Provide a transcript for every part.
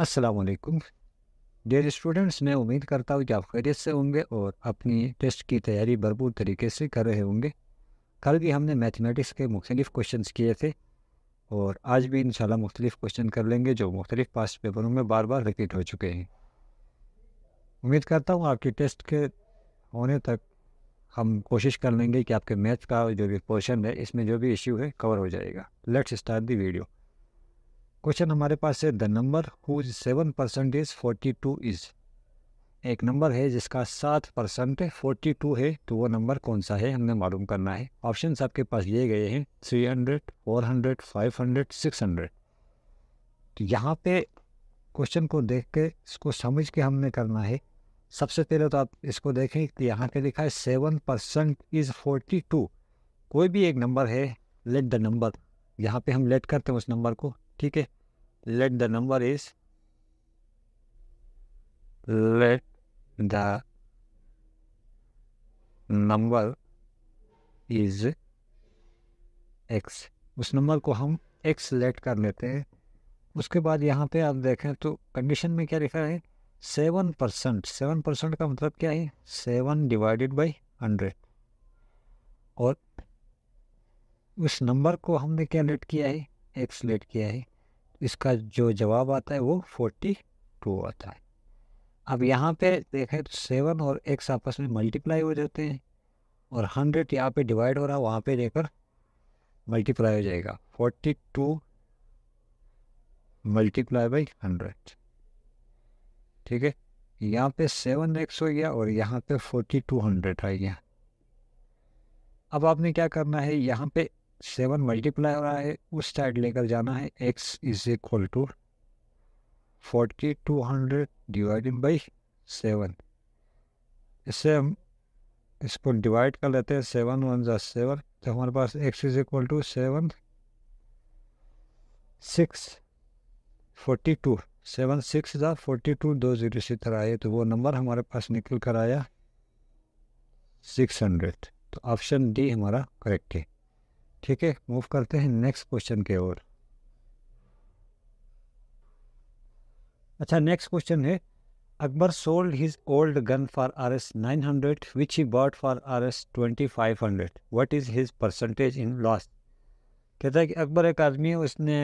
असलकुम dear students मैं उम्मीद करता हूँ कि आप खैरियत से होंगे और अपनी टेस्ट की तैयारी भरपूर तरीके से कर रहे होंगे कल भी हमने मैथमेटिक्स के मुख्तलिफ़ क्वेश्चन किए थे और आज भी इंशाल्लाह मुख्तलिफ़ क्वेश्चन कर लेंगे जो मुख्तलिफ़ पास पेपरों में बार बार रिपीट हो चुके हैं उम्मीद करता हूँ आपके टेस्ट के होने तक हम कोशिश कर लेंगे कि आपके मैथ का जो भी पोर्शन है इसमें जो भी इश्यू है कवर हो जाएगा let's start the video question हमारे पास है the number whose seven percent is forty two is एक नंबर है जिसका सात परसेंट फोर्टी टू है तो वो नंबर कौन सा है हमने मालूम करना है ऑप्शन आपके पास ये गए हैं three hundred four hundred five hundred six hundred तो यहाँ पे क्वेश्चन को देख के इसको समझ के हमने करना है सबसे पहले तो आप इसको देखें कि यहाँ पे लिखा है seven percent is forty two कोई भी एक नंबर है लेट द नंबर यहाँ पे हम लेट करते हैं उस नंबर को ठीक है let the number is let the number is x उस नंबर को हम एक्स लेट कर लेते हैं उसके बाद यहाँ पे आप देखें तो कंडीशन में क्या लिखा है सेवन परसेंट सेवन परसेंट का मतलब क्या है सेवन डिवाइडेड बाय हंड्रेड और उस नंबर को हमने क्या लेट किया है एक्स लेट किया है इसका जो जवाब आता है वो फोर्टी टू आता है अब यहाँ पे देखें तो सेवन और एक्स आपस में मल्टीप्लाई हो जाते हैं और हंड्रेड यहाँ पे डिवाइड हो रहा है वहाँ पे देकर मल्टीप्लाई हो जाएगा forty two multiply by hundred ठीक है यहाँ पे सेवन एक्स हो गया और यहाँ पे फोर्टी टू हंड्रेड आ गया अब आपने क्या करना है यहाँ पे सेवन मल्टीप्लाई हो रहा है उस साइड लेकर जाना है x is equal to forty two hundred divided by seven इससे हम इसको डिवाइड कर लेते हैं सेवन वन जो सेवन तो हमारे पास x is equal to seven six forty two seven six जो फोर्टी टू दो जीरो इसी तरह आए तो वो नंबर हमारे पास निकल कर आया सिक्स हंड्रेड तो ऑप्शन डी हमारा करेक्ट है ठीक है मूव करते हैं नेक्स्ट क्वेश्चन के ओर अच्छा नेक्स्ट क्वेश्चन है Akbar sold his old gun for R S nine hundred which he bought for R S twenty five hundred what is his percentage in loss कहता है कि अकबर एक आदमी है उसने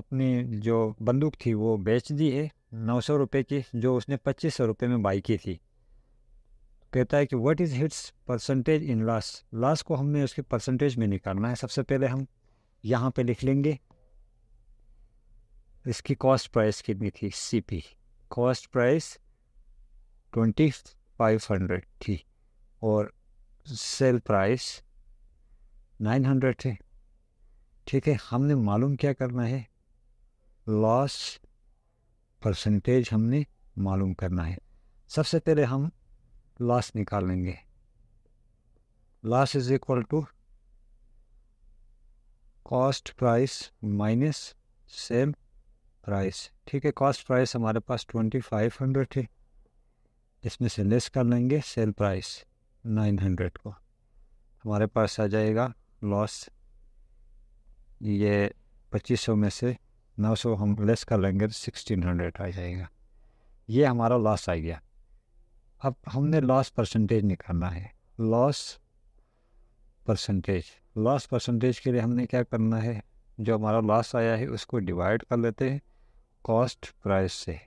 अपनी जो बंदूक थी वो बेच दी है नौ सौ रुपये की जो उसने पच्चीस सौ रुपये में बाई की थी कहता है कि what is his percentage in loss loss को हमने उसके परसेंटेज में निकालना है सबसे पहले हम यहाँ पे लिख लेंगे इसकी कॉस्ट प्राइस कितनी थी CP cost price twenty five hundred थी और सेल प्राइस नाइन हंड्रेड थे ठीक है हमने मालूम क्या करना है लॉस परसेंटेज हमने मालूम करना है सबसे पहले हम लॉस निकालेंगे loss is equal to cost price minus same price ठीक है कॉस्ट प्राइस हमारे पास ट्वेंटी फाइव हंड्रेड है इसमें से लेस कर लेंगे सेल प्राइस नाइन हंड्रेड को हमारे पास आ जाएगा लॉस ये पच्चीस सौ में से नौ सौ हम लेस कर लेंगे तो सिक्सटीन हंड्रेड आ जाएगा ये हमारा लॉस आ गया अब हमने लॉस परसेंटेज निकालना है लॉस परसेंटेज लॉस परसेंटेज के लिए हमने क्या करना है जो हमारा लॉस आया है उसको डिवाइड कर लेते हैं कॉस्ट प्राइस से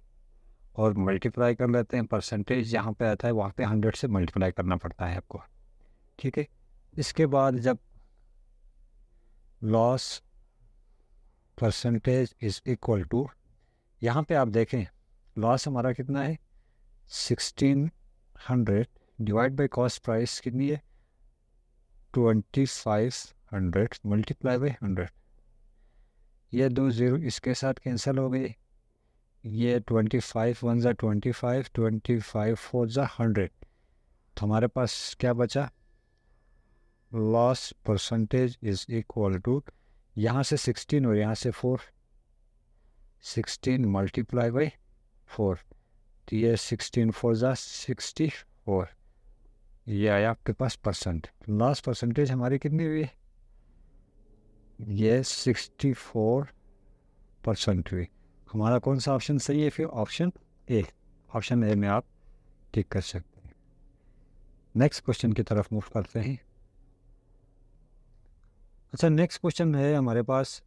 और मल्टीप्लाई कर लेते हैं परसेंटेज जहाँ पे आता है वहाँ पे हंड्रेड से मल्टीप्लाई करना पड़ता है आपको ठीक है इसके बाद जब loss percentage is equal to यहाँ पे आप देखें लॉस हमारा कितना है sixteen hundred divide by cost price कितनी है twenty five hundred multiply by hundred ये दो ज़ीरो इसके साथ कैंसिल हो गए ये ट्वेंटी फाइव वन ज़ा twenty five twenty five four ज़ा हंड्रेड तो हमारे पास क्या बचा loss percentage is equal to यहाँ से सिक्सटीन और यहाँ से four sixteen multiply by four तो ये सिक्सटीन फोर ज़ा सिक्सटी फोर ये आया आपके पास परसेंट लास्ट परसेंटेज हमारी कितनी हुई ये सिक्सटी फोर परसेंट हुई हमारा कौन सा ऑप्शन सही है फिर ऑप्शन ए ऑप्शन ए में आप टिक कर सकते हैं नेक्स्ट क्वेश्चन की तरफ मूव करते हैं अच्छा नेक्स्ट क्वेश्चन है हमारे पास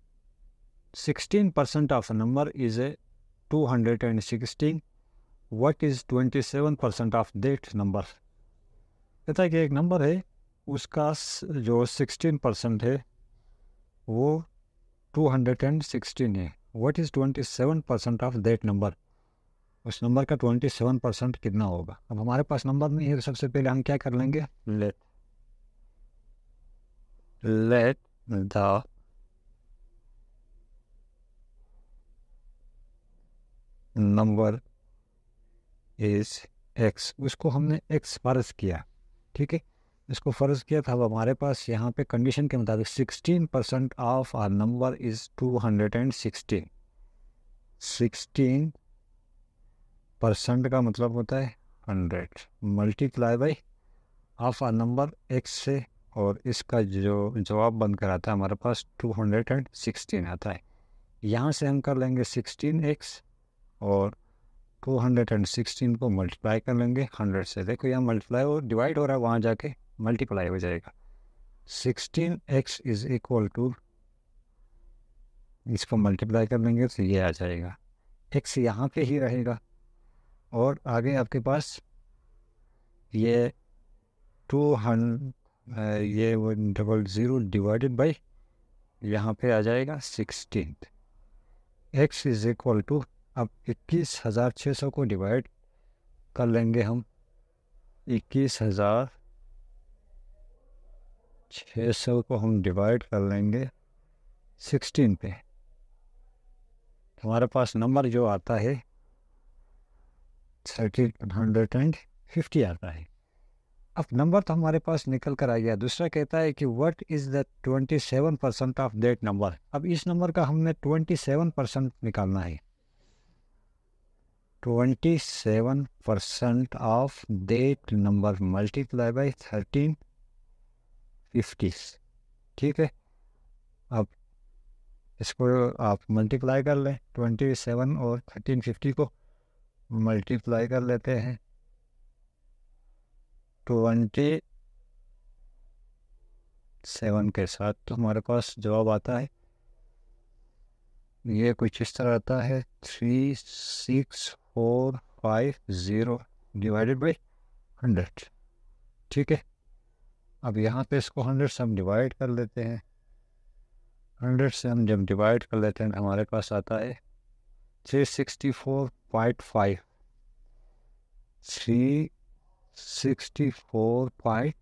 sixteen percent of the number is a two hundred and sixteen what is twenty seven percent of that number कहता है कि एक नंबर है उसका जो सिक्सटीन परसेंट है वो टू हंड्रेड एंड सिक्सटीन है what is twenty seven percent of that number उस नंबर का ट्वेंटी सेवन परसेंट कितना होगा अब हमारे पास नंबर नहीं है तो सबसे पहले हम क्या कर लेंगे let let the number is x उसको हमने एक्स फ़र्ज़ किया ठीक है इसको फ़र्ज़ किया था अब हमारे पास यहाँ पे कंडीशन के मुताबिक sixteen percent of our number is two hundred and sixteen sixteen percent का मतलब होता है hundred multiply by of our number x से और इसका जो जवाब बनकर आता है हमारे पास टू हंड्रेड एंड सिक्सटीन आता है यहाँ से हम कर लेंगे सिक्सटीन एक्स और टू हंड्रेड एंड सिक्सटीन को मल्टीप्लाई कर लेंगे हंड्रेड से देखो यहाँ मल्टीप्लाई और डिवाइड हो रहा है वहाँ जाके मल्टीप्लाई हो जाएगा sixteen x is equal to इसको मल्टीप्लाई कर लेंगे तो ये आ जाएगा एक्स यहाँ पे ही रहेगा और आगे आपके पास ये टू हंड ये वो डबल ज़ीरो डिवाइडेड बाई यहाँ पे आ जाएगा sixteen x is equal to अब इक्कीस हज़ार छः सौ को डिवाइड कर लेंगे हम इक्कीस हज़ार छः सौ को हम डिवाइड कर लेंगे सिक्सटीन पे हमारे पास नंबर जो आता है थर्टीन हंड्रेड एंड फिफ्टी आता है अब नंबर तो हमारे पास निकल कर आ गया दूसरा कहता है कि what is the twenty seven percent of that number अब इस नंबर का हमने ट्वेंटी सेवन परसेंट निकालना है twenty seven percent of that number multiply by thirteen fifty ठीक है अब इसको आप मल्टीप्लाई कर लें ट्वेंटी सेवन और थर्टीन फिफ्टी को मल्टीप्लाई कर लेते हैं ट्वेंटी सेवन के साथ तो हमारे पास जवाब आता है ये कुछ इस तरह आता है three six four five zero divided by hundred ठीक है अब यहाँ पे इसको हंड्रेड से हम डिवाइड कर लेते हैं हंड्रेड से हम जब डिवाइड कर लेते हैं हमारे पास आता है three sixty four point five three sixty four point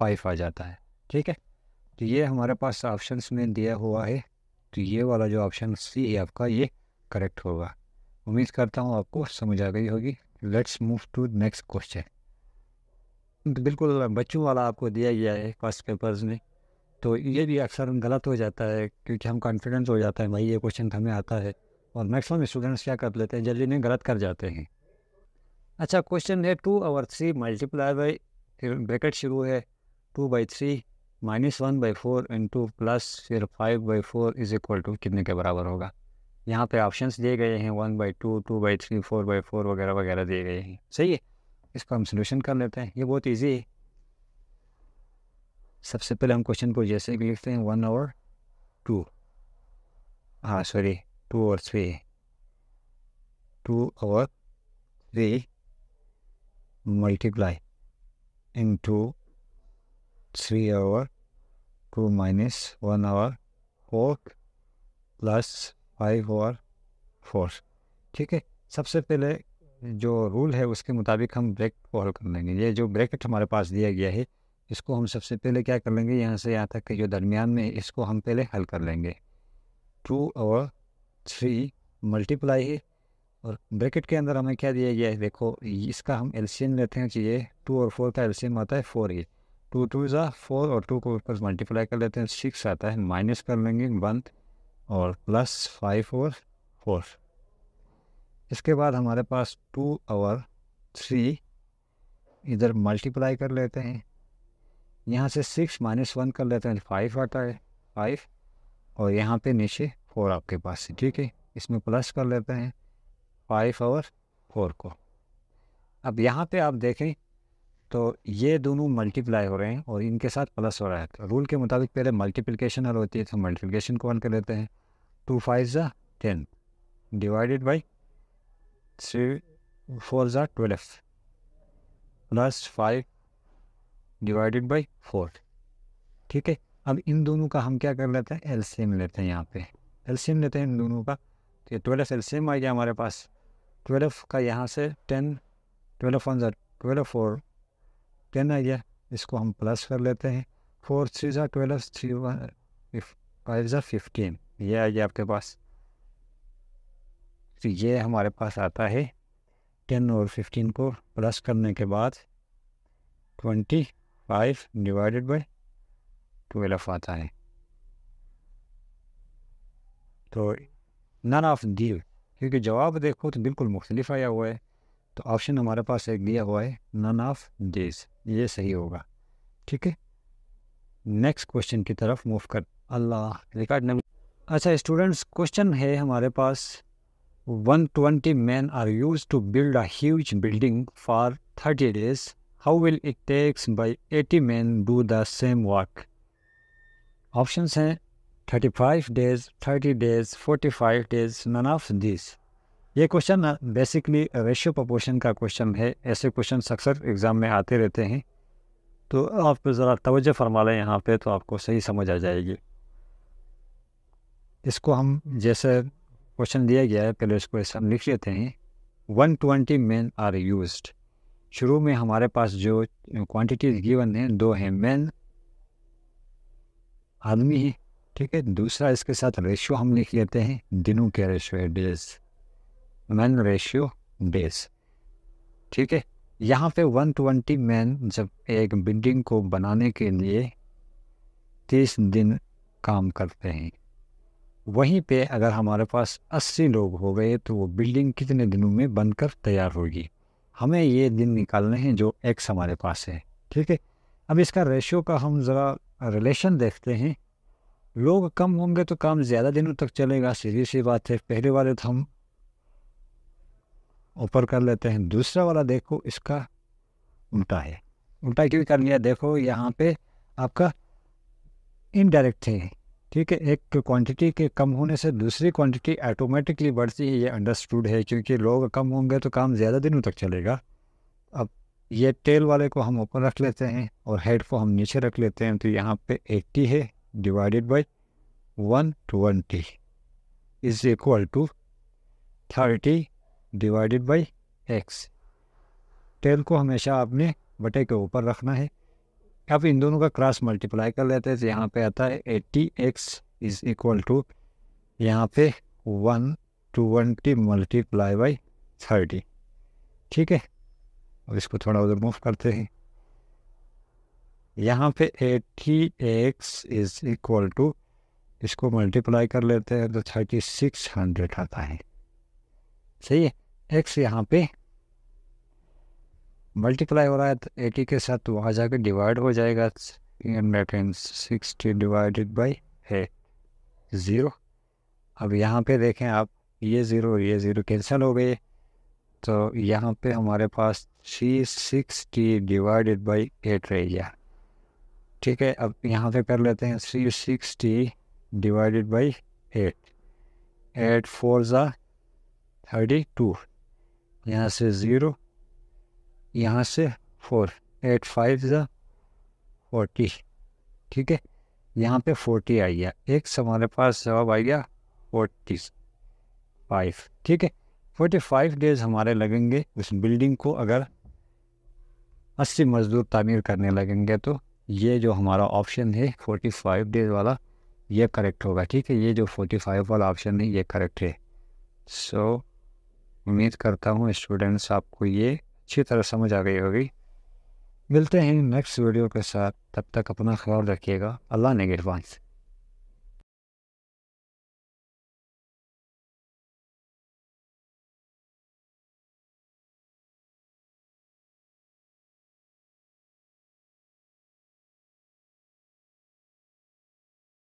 five आ जाता है ठीक है तो ये हमारे पास ऑप्शंस में दिया हुआ है तो ये वाला जो ऑप्शन सी है आपका ये करेक्ट होगा उम्मीद करता हूँ आपको समझ आ गई होगी let's move to next question बिल्कुल बच्चों वाला आपको दिया गया है फर्स्ट पेपर्स में तो ये भी अक्सर गलत हो जाता है क्योंकि हम कॉन्फिडेंस हो जाता है भाई ये क्वेश्चन हमें आता है और मैक्सिमम स्टूडेंट्स क्या कर लेते हैं जल्दी नहीं गलत कर जाते हैं अच्छा क्वेश्चन है टू और थ्री मल्टीप्लाई बाई फिर ब्रैकेट शुरू है two by three minus one by four into plus फिर five by four is equal to कितने के बराबर होगा यहाँ पे ऑप्शंस दिए गए हैं one by two two by three four by four वगैरह वगैरह दिए गए हैं सही है इसको हम सोल्यूशन कर लेते हैं ये बहुत ईजी है सबसे पहले हम क्वेश्चन को जैसे कि लिखते हैं वन और टू हाँ सॉरी टू और थ्री टू और three multiply in two three over two minus one over four plus five और फोर ठीक है सबसे पहले जो रूल है उसके मुताबिक हम ब्रेक को हल कर लेंगे ये जो ब्रैकेट हमारे पास दिया गया है इसको हम सबसे पहले क्या कर लेंगे यहाँ से यहाँ तक के जो दरमियान में इसको हम पहले हल कर लेंगे टू और थ्री मल्टीप्लाई है और ब्रैकेट के अंदर हमें क्या दिया गया है देखो इसका हम एलसीएम लेते हैं चाहिए तो टू और फोर का एलसीएम आता है फोर ही टू टू ज़ा फोर और टू को ऊपर मल्टीप्लाई कर लेते हैं सिक्स आता है माइनस कर लेंगे वन और प्लस फाइव और फोर इसके बाद हमारे पास टू और थ्री इधर मल्टीप्लाई कर लेते हैं यहाँ से सिक्स माइनस वन कर लेते हैं फाइव आता है फाइव और यहाँ पे नीचे फोर आपके पास है ठीक है इसमें प्लस कर लेते हैं फाइव और फोर को अब यहाँ पे आप देखें तो ये दोनों मल्टीप्लाई हो रहे हैं और इनके साथ प्लस हो रहा है तो रूल के मुताबिक पहले मल्टीप्लिकेशन अगर होती है तो मल्टीप्लिकेशन को वन कर लेते हैं टू फाइव ज़ा ten divided by three four ज़ा twelve plus five divided by four ठीक है अब इन दोनों का हम क्या कर लेते हैं एलसीएम लेते हैं यहाँ पे एलसीएम लेते हैं इन दोनों का तो ये ट्वेल्व एलसीएम आ गया हमारे पास ट्वेल्व का यहाँ से टेन ट्वेल्व वन ज़ा ट्वेल्व फोर टेन आ गया इसको हम प्लस कर लेते हैं फोर थ्री ज़ा ट्वेल्व थ्री वन फाइव ज़ा फिफ्टीन ये आ गया आपके पास तो ये हमारे पास आता है टेन और फिफ्टीन को प्लस करने के बाद twenty five divided by twelve आता है तो नन ऑफ दीव क्योंकि जवाब देखो तो बिल्कुल मुख्तलिफ आया हुआ है तो ऑप्शन हमारे पास एक दिया हुआ है नन ऑफ डेज ये सही होगा ठीक है नेक्स्ट क्वेश्चन की तरफ मूव कर अल्लाह रिकॉर्ड नंबर अच्छा स्टूडेंट्स क्वेश्चन है हमारे पास 120 twenty man are use to build a building for thirty days how will it takes by eighty man do the same work option हैं thirty five days thirty days forty five days none of this ये question basically ratio proportion का question है ऐसे question अक्सर exam में आते रहते हैं तो आप ज़रा तवज्जो फरमा लें यहाँ पर तो आपको सही समझ आ जाएगी इसको हम जैसे क्वेश्चन दिया गया है पहले इसको ऐसा हम लिख लेते हैं one twenty man are use शुरू में हमारे पास जो क्वांटिटीज़ गिवन हैं दो हैं मैन आदमी है ठीक है दूसरा इसके साथ रेशियो हम लिख लेते हैं दिनों के रेशियो है डेज मैन रेशियो बेस ठीक है यहाँ पे ट्वेंटी मैन जब एक बिल्डिंग को बनाने के लिए तीस दिन काम करते हैं वहीं पे अगर हमारे पास अस्सी लोग हो गए तो वो बिल्डिंग कितने दिनों में बनकर तैयार होगी हमें ये दिन निकालने हैं जो एक्स हमारे पास है ठीक है अब इसका रेशियो का हम ज़रा रिलेशन देखते हैं लोग कम होंगे तो काम ज़्यादा दिनों तक चलेगा सीधी सी बात है पहले वाले तो हम ऊपर कर लेते हैं दूसरा वाला देखो इसका उल्टा है उल्टा क्यों कर लिया देखो यहाँ पे आपका इनडायरेक्ट है ठीक है एक क्वांटिटी के कम होने से दूसरी क्वांटिटी ऑटोमेटिकली बढ़ती है ये अंडरस्टूड है क्योंकि लोग कम होंगे तो काम ज़्यादा दिनों तक चलेगा अब ये टेल वाले को हम ऊपर रख लेते हैं और हेड को हम नीचे रख लेते हैं तो यहाँ पे 80 है divided by 120 is equal to thirty divided by x ten को हमेशा आपने बटे के ऊपर रखना है अब इन दोनों का क्रॉस मल्टीप्लाई कर लेते हैं तो यहाँ पे आता है eighty x is equal to यहाँ पे one twenty multiply by thirty ठीक है अब इसको थोड़ा उधर मूव करते हैं यहाँ पे eighty x is equal to इसको मल्टीप्लाई कर लेते हैं तो थर्टी सिक्स हंड्रेड आता है सही है एक्स यहाँ पे मल्टीप्लाई हो रहा है तो एटी के साथ तो वहाँ जाकर डिवाइड हो जाएगा सिक्सटी डिवाइडेड बाई है ज़ीरो अब यहाँ पे देखें आप ये ज़ीरो ये ज़ीरो कैंसिल हो गए तो यहाँ पे हमारे पास three sixty divided by eight रह गया ठीक है अब यहाँ पे कर लेते हैं three sixty divided by eight eight four ज़ा थर्टी टू यहाँ से ज़ीरो यहाँ से फोर एट फाइव ज़ा फोर्टी ठीक है यहाँ पे फोर्टी आई गया एक हमारे पास जवाब आ गया फोर्टी फाइव ठीक है फोर्टी फाइव डेज हमारे लगेंगे उस बिल्डिंग को अगर अस्सी मज़दूर तामीर करने लगेंगे तो ये जो हमारा ऑप्शन है फोर्टी फाइव डेज वाला ये करेक्ट होगा ठीक है ये जो फोर्टी फाइव वाला ऑप्शन है ये करेक्ट है सो so, उम्मीद करता हूँ स्टूडेंट्स आपको ये अच्छी तरह समझ आ गई होगी मिलते हैं नेक्स्ट वीडियो के साथ तब तक अपना ख्याल रखिएगा अल्लाह ने गिरवान